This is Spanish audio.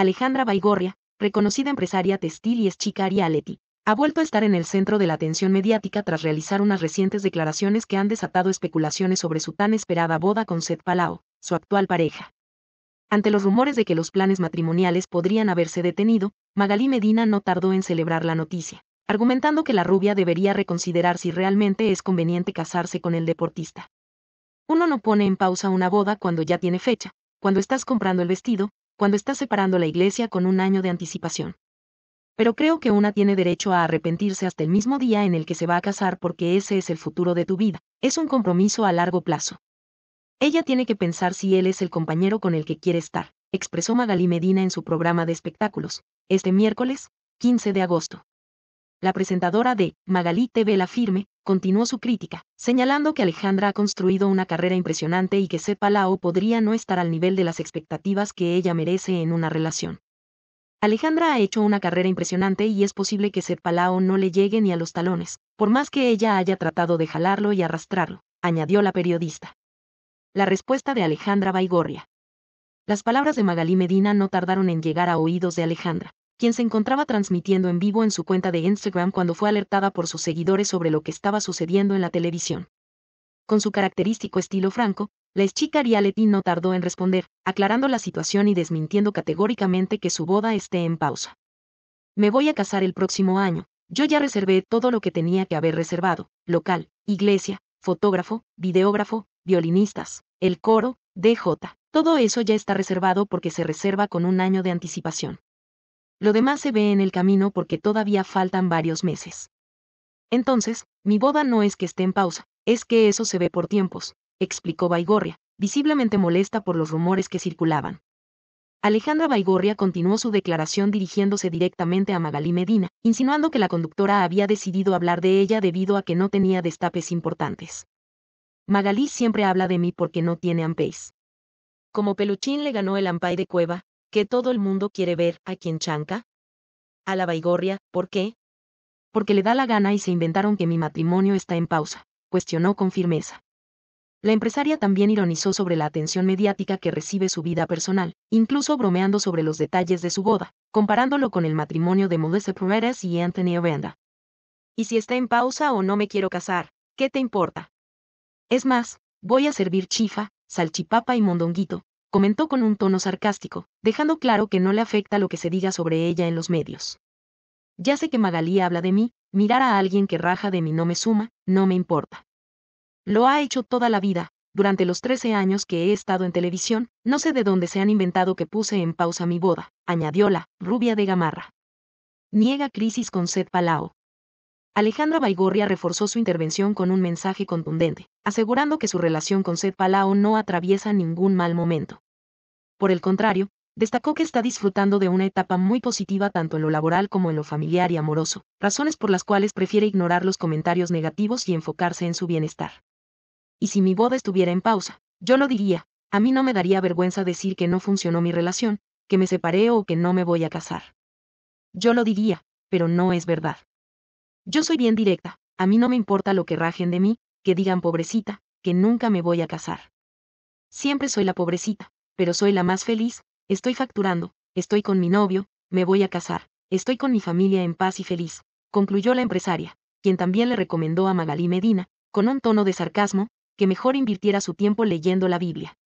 Alejandra Baigorria, reconocida empresaria textil y es chica ha vuelto a estar en el centro de la atención mediática tras realizar unas recientes declaraciones que han desatado especulaciones sobre su tan esperada boda con Seth Palao, su actual pareja. Ante los rumores de que los planes matrimoniales podrían haberse detenido, Magalí Medina no tardó en celebrar la noticia, argumentando que la rubia debería reconsiderar si realmente es conveniente casarse con el deportista. Uno no pone en pausa una boda cuando ya tiene fecha, cuando estás comprando el vestido, cuando está separando la iglesia con un año de anticipación. Pero creo que una tiene derecho a arrepentirse hasta el mismo día en el que se va a casar porque ese es el futuro de tu vida, es un compromiso a largo plazo. Ella tiene que pensar si él es el compañero con el que quiere estar, expresó Magali Medina en su programa de espectáculos, este miércoles, 15 de agosto. La presentadora de Magalí TV La Firme continuó su crítica, señalando que Alejandra ha construido una carrera impresionante y que Sepa podría no estar al nivel de las expectativas que ella merece en una relación. Alejandra ha hecho una carrera impresionante y es posible que Zepalao no le llegue ni a los talones, por más que ella haya tratado de jalarlo y arrastrarlo, añadió la periodista. La respuesta de Alejandra Baigorria. Las palabras de Magalí Medina no tardaron en llegar a oídos de Alejandra, quien se encontraba transmitiendo en vivo en su cuenta de Instagram cuando fue alertada por sus seguidores sobre lo que estaba sucediendo en la televisión. Con su característico estilo franco, la ex chica reality no tardó en responder, aclarando la situación y desmintiendo categóricamente que su boda esté en pausa. Me voy a casar el próximo año, yo ya reservé todo lo que tenía que haber reservado, local, iglesia, fotógrafo, videógrafo, violinistas, el coro, DJ. Todo eso ya está reservado porque se reserva con un año de anticipación. Lo demás se ve en el camino porque todavía faltan varios meses. Entonces, mi boda no es que esté en pausa, es que eso se ve por tiempos, explicó Baigorria, visiblemente molesta por los rumores que circulaban. Alejandra Baigorria continuó su declaración dirigiéndose directamente a Magalí Medina, insinuando que la conductora había decidido hablar de ella debido a que no tenía destapes importantes. Magalí siempre habla de mí porque no tiene ampéis. Como Peluchín le ganó el ampay de Cueva, que todo el mundo quiere ver a quien chanca? A la Baigorria, ¿por qué? Porque le da la gana y se inventaron que mi matrimonio está en pausa, cuestionó con firmeza. La empresaria también ironizó sobre la atención mediática que recibe su vida personal, incluso bromeando sobre los detalles de su boda, comparándolo con el matrimonio de Melissa Paredes y Anthony Venda. Y si está en pausa o no me quiero casar, ¿qué te importa? Es más, voy a servir chifa, salchipapa y mondonguito, comentó con un tono sarcástico, dejando claro que no le afecta lo que se diga sobre ella en los medios. Ya sé que Magalí habla de mí, mirar a alguien que raja de mí no me suma, no me importa. Lo ha hecho toda la vida, durante los 13 años que he estado en televisión, no sé de dónde se han inventado que puse en pausa mi boda, añadió la rubia de Gamarra. Niega crisis con Seth Palao. Alejandra Baigorria reforzó su intervención con un mensaje contundente, asegurando que su relación con Seth Palao no atraviesa ningún mal momento. Por el contrario, destacó que está disfrutando de una etapa muy positiva tanto en lo laboral como en lo familiar y amoroso, razones por las cuales prefiere ignorar los comentarios negativos y enfocarse en su bienestar. Y si mi boda estuviera en pausa, yo lo diría, a mí no me daría vergüenza decir que no funcionó mi relación, que me separé o que no me voy a casar. Yo lo diría, pero no es verdad. Yo soy bien directa, a mí no me importa lo que rajen de mí, que digan pobrecita, que nunca me voy a casar. Siempre soy la pobrecita, pero soy la más feliz, estoy facturando, estoy con mi novio, me voy a casar, estoy con mi familia en paz y feliz, concluyó la empresaria, quien también le recomendó a Magalí Medina, con un tono de sarcasmo, que mejor invirtiera su tiempo leyendo la Biblia.